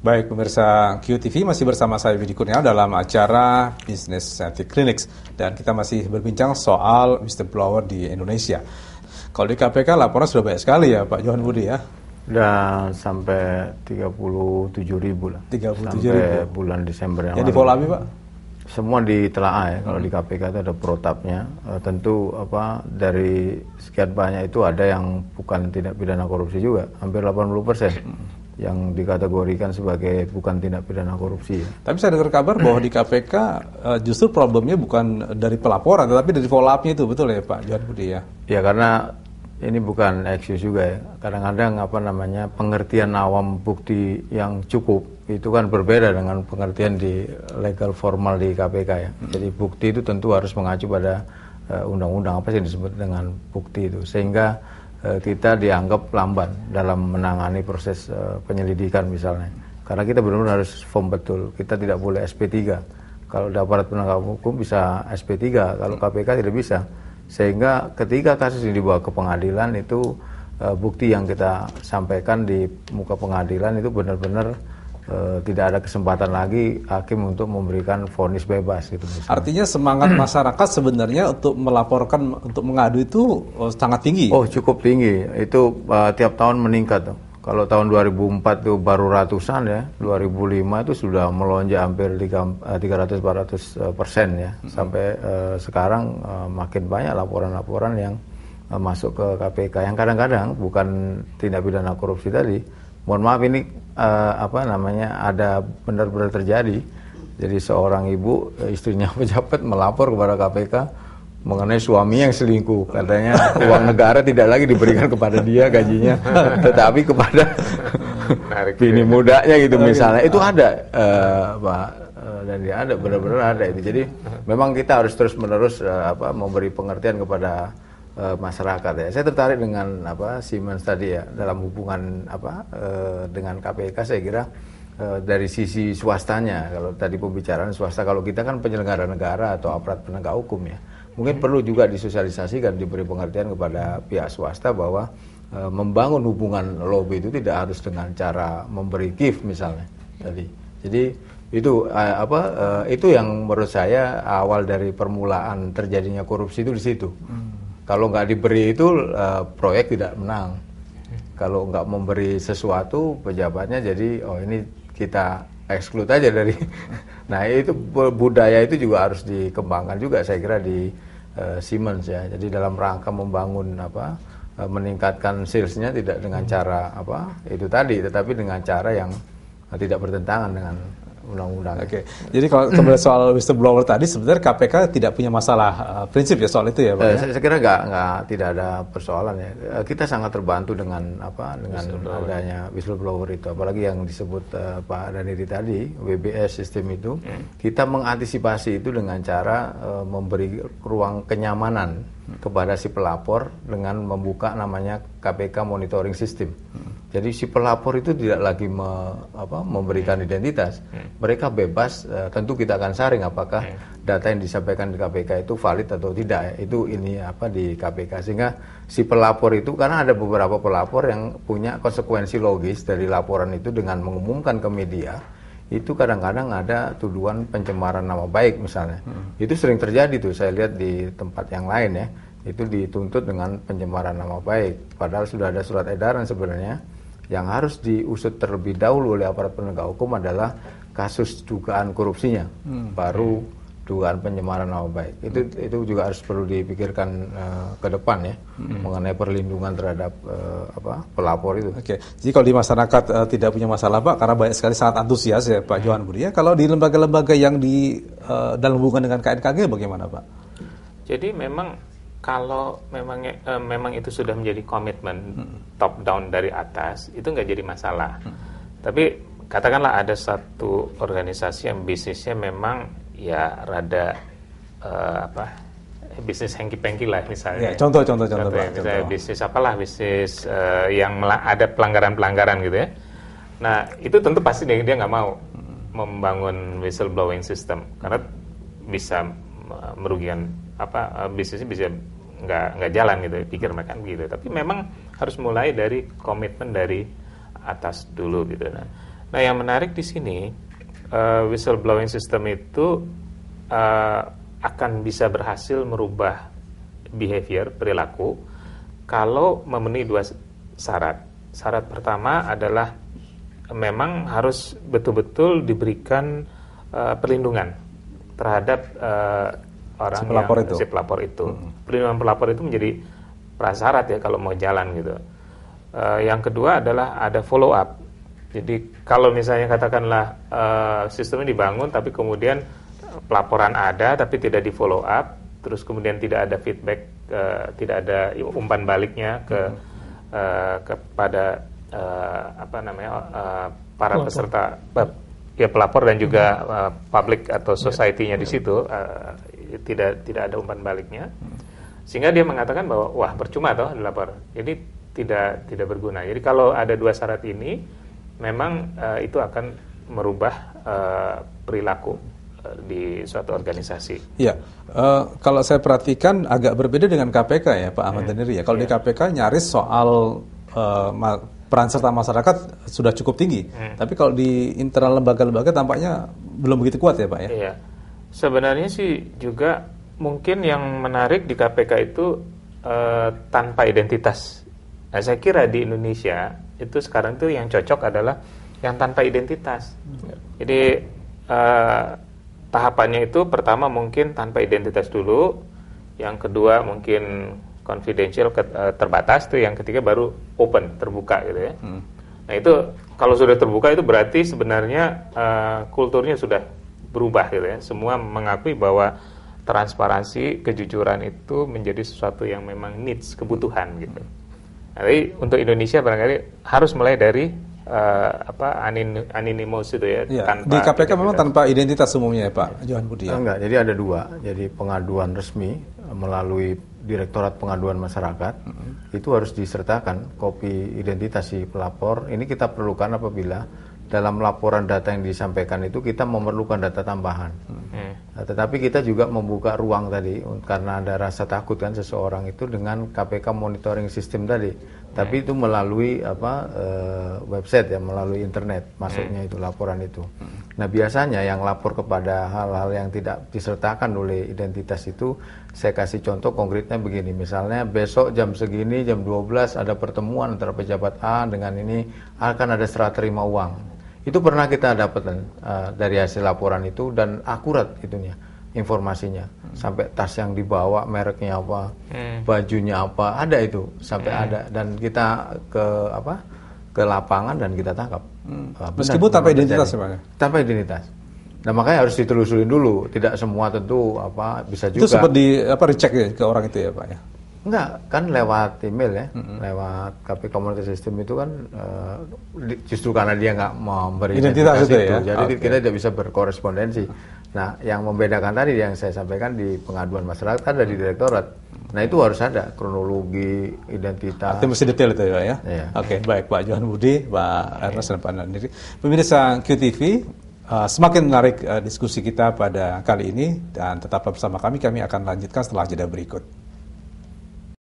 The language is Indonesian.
Baik pemirsa QTV masih bersama saya Widi Kurnia dalam acara Business Safety Clinics dan kita masih berbincang soal Mr. Flower di Indonesia. Kalau di KPK laporan sudah banyak sekali ya Pak Johan Budi ya. Sudah sampai 37 ribu lah. 37 sampai ribu. bulan Desember yang Jadi lalu. Pak? Semua ditelaah ya. Hmm. Kalau di KPK itu ada protapnya. Eh, tentu apa dari sekian banyak itu ada yang bukan tindak pidana korupsi juga, hampir 80 persen. Hmm yang dikategorikan sebagai bukan tindak pidana korupsi. Tapi saya dengar kabar bahwa di KPK uh, eh, justru problemnya bukan dari pelaporan, tetapi dari follow up-nya itu betul ya Pak Johan Budi ya? Ya karena ini bukan excuse juga ya. Kadang-kadang apa namanya pengertian awam bukti yang cukup itu kan berbeda dengan pengertian di legal formal di KPK ya. Hmm. Jadi bukti itu tentu harus mengacu pada eh, undang-undang uh, apa sih disebut dengan bukti itu sehingga Eh, kita dianggap lambat dalam menangani proses eh, penyelidikan misalnya. Karena kita benar-benar harus firm betul. Kita tidak boleh SP3. Kalau di aparat penegak hukum bisa SP3, kalau KPK tidak bisa. Sehingga ketika kasus ini dibawa ke pengadilan itu eh, bukti yang kita sampaikan di muka pengadilan itu benar-benar e, tidak ada kesempatan lagi hakim untuk memberikan vonis bebas gitu. Misalnya. Artinya semangat masyarakat sebenarnya untuk melaporkan untuk mengadu itu oh, sangat tinggi. Oh cukup tinggi itu uh, tiap tahun meningkat. Kalau tahun 2004 itu baru ratusan ya, 2005 itu sudah melonjak hampir 300-400 eh, persen ya, sampai sekarang uh, makin banyak laporan-laporan yang masuk ke KPK yang kadang-kadang bukan tindak pidana korupsi tadi, mohon maaf ini uh, apa namanya ada benar-benar terjadi. Jadi seorang ibu eh, istrinya pejabat melapor kepada KPK mengenai suami yang selingkuh katanya uang negara tidak lagi diberikan kepada dia gajinya tetapi kepada ini mudanya gitu misalnya itu ah. ada uh, eh, pak dan dia ada benar-benar ada itu jadi memang kita harus terus menerus uh, apa memberi pengertian kepada Eh, masyarakat ya. Saya tertarik dengan apa Siemens tadi ya dalam hubungan apa eh, dengan KPK saya kira eh, dari sisi swastanya kalau tadi pembicaraan swasta kalau kita kan penyelenggara negara atau aparat penegak hukum ya. Mungkin hmm. perlu juga disosialisasikan diberi pengertian kepada pihak swasta bahwa eh, membangun hubungan lobby itu tidak harus dengan cara memberi gift misalnya tadi. Jadi itu eh, apa eh, itu yang menurut saya awal dari permulaan terjadinya korupsi itu di situ. Hmm. Kalau nggak diberi itu uh, proyek tidak menang. Kalau nggak memberi sesuatu pejabatnya jadi oh ini kita eksklud aja dari. nah itu budaya itu juga harus dikembangkan juga saya kira di uh, Siemens ya. Jadi dalam rangka membangun apa uh, meningkatkan salesnya tidak dengan hmm. cara apa itu tadi, tetapi dengan cara yang tidak bertentangan dengan undang-undang. Oke. Okay. Jadi kalau kembali soal whistleblower tadi sebenarnya KPK tidak punya masalah uh, prinsip ya soal itu ya, Pak. Eh, ya? saya, saya kira nggak nggak tidak ada persoalan ya. Eh, kita sangat terbantu dengan apa dengan whistleblower. adanya whistleblower itu apalagi yang disebut uh, Pak Daniri tadi WBS sistem itu hmm. kita mengantisipasi itu dengan cara uh, memberi ruang kenyamanan hmm. kepada si pelapor dengan membuka namanya KPK monitoring system. Hmm jadi si pelapor itu tidak lagi me, apa, memberikan hmm. identitas. Hmm. Mereka bebas. Uh, tentu kita akan saring apakah hmm. data yang disampaikan di KPK itu valid atau tidak. Itu ini apa di KPK sehingga si pelapor itu karena ada beberapa pelapor yang punya konsekuensi logis dari laporan itu dengan mengumumkan ke media itu kadang-kadang ada tuduhan pencemaran nama baik misalnya. Hmm. Itu sering terjadi tuh saya lihat di tempat yang lain ya. Itu dituntut dengan pencemaran nama baik. Padahal sudah ada surat edaran sebenarnya yang harus diusut terlebih dahulu oleh aparat penegak hukum adalah kasus dugaan korupsinya, hmm. baru dugaan penyemaran nama baik. Itu hmm. itu juga harus perlu dipikirkan uh, ke depan ya hmm. mengenai perlindungan terhadap uh, apa pelapor itu. Oke. Okay. Jadi kalau di masyarakat uh, tidak punya masalah Pak karena banyak sekali sangat antusias ya Pak hmm. Johan Budi ya. Kalau di lembaga-lembaga yang di uh, dalam hubungan dengan KNKG bagaimana Pak? Jadi memang kalau memang eh, memang itu sudah menjadi komitmen hmm. top down dari atas itu nggak jadi masalah hmm. tapi katakanlah ada satu organisasi yang bisnisnya memang ya rada eh, apa bisnis hengki-pengki lah misalnya. Ya, contoh, contoh, contoh. contoh, ya, misalnya contoh. bisnis apalah, bisnis uh, yang ada pelanggaran-pelanggaran gitu ya. Nah, itu tentu pasti dia nggak mau hmm. membangun whistleblowing system karena bisa merugikan apa eh, bisnisnya bisa nggak nggak jalan gitu pikir mereka begitu tapi memang harus mulai dari komitmen dari atas dulu gitu nah nah yang menarik di sini uh, whistleblowing system itu uh, akan bisa berhasil merubah behavior perilaku kalau memenuhi dua syarat syarat pertama adalah memang harus betul-betul diberikan uh, perlindungan terhadap uh, orang si pelapor yang, itu. si pelapor itu. Hmm. Perlindungan pelapor itu menjadi prasyarat ya kalau mau jalan gitu. Uh, yang kedua adalah ada follow up. Jadi kalau misalnya katakanlah uh, sistemnya dibangun tapi kemudian pelaporan ada tapi tidak di follow up, terus kemudian tidak ada feedback, uh, tidak ada umpan baliknya ke hmm. uh, kepada uh, apa namanya uh, para pelapor. peserta ya pelapor dan juga uh, hmm. publik atau ya. society-nya yeah. di situ uh, tidak tidak ada umpan baliknya sehingga dia mengatakan bahwa wah percuma toh dilapor, jadi tidak tidak berguna jadi kalau ada dua syarat ini memang uh, itu akan merubah uh, perilaku eh, di suatu organisasi. Iya, uh, kalau saya perhatikan agak berbeda dengan KPK ya Pak Ahmad hmm. ya. Kalau ya. di KPK iya. nyaris soal uh, peran serta masyarakat sudah cukup tinggi. Hmm. Tapi kalau di internal lembaga-lembaga tampaknya belum begitu kuat ya Pak ya. Iya. Sebenarnya sih juga mungkin yang menarik di KPK itu eh, tanpa identitas. Nah, saya kira di Indonesia itu sekarang itu yang cocok adalah yang tanpa identitas. Jadi eh, tahapannya itu pertama mungkin tanpa identitas dulu, yang kedua mungkin confidential eh, terbatas tuh, yang ketiga baru open terbuka gitu ya. Hmm. Nah itu kalau sudah terbuka itu berarti sebenarnya uh, kulturnya sudah berubah gitu ya. Semua mengakui bahwa transparansi, kejujuran itu menjadi sesuatu yang memang needs, kebutuhan gitu. Jadi untuk Indonesia barangkali harus mulai dari uh, apa anin, anonymous itu ya, ya tanpa di KPK identitas. memang tanpa identitas umumnya ya Pak ya. Johan Budi ya? enggak jadi ada dua jadi pengaduan resmi eh, melalui Direktorat Pengaduan Masyarakat mm -hmm. itu harus disertakan kopi identitas si pelapor ini kita perlukan apabila dalam laporan data yang disampaikan itu kita memerlukan data tambahan. Hmm. Nah, tetapi kita juga membuka ruang tadi karena ada rasa takut kan seseorang itu dengan KPK monitoring system tadi. Hmm. Tapi itu melalui apa e, website ya, melalui internet masuknya hmm. itu laporan itu. Hmm. Nah, biasanya yang lapor kepada hal-hal yang tidak disertakan oleh identitas itu saya kasih contoh konkretnya begini. Misalnya besok jam segini jam 12 ada pertemuan antara pejabat A dengan ini akan ada serah terima uang itu pernah kita dapat uh, dari hasil laporan itu dan akurat itunya informasinya hmm. sampai tas yang dibawa mereknya apa hmm. bajunya apa ada itu sampai hmm. ada dan kita ke apa ke lapangan dan kita tangkap hmm. uh, meskipun tanpa identitas sebenarnya tanpa identitas nah makanya harus ditelusurin dulu tidak semua tentu apa bisa juga itu sempat di apa dicek ya, ke orang itu ya pak ya Enggak, kan lewat email ya, mm-hmm. lewat tapi komunitas sistem itu kan uh, justru karena dia nggak memberi identitas itu, ya? jadi okay. kita tidak bisa berkorespondensi. Nah, yang membedakan tadi yang saya sampaikan di pengaduan masyarakat ada di direktorat. Nah itu harus ada kronologi identitas. Itu mesti detail itu ya. ya? Iya. Oke, okay, baik Pak Johan Budi, Pak Ernest dan Pak Nandiri. Pemirsa QTV, eh, semakin menarik eh, diskusi kita pada kali ini dan tetap bersama kami. Kami akan lanjutkan setelah jeda berikut.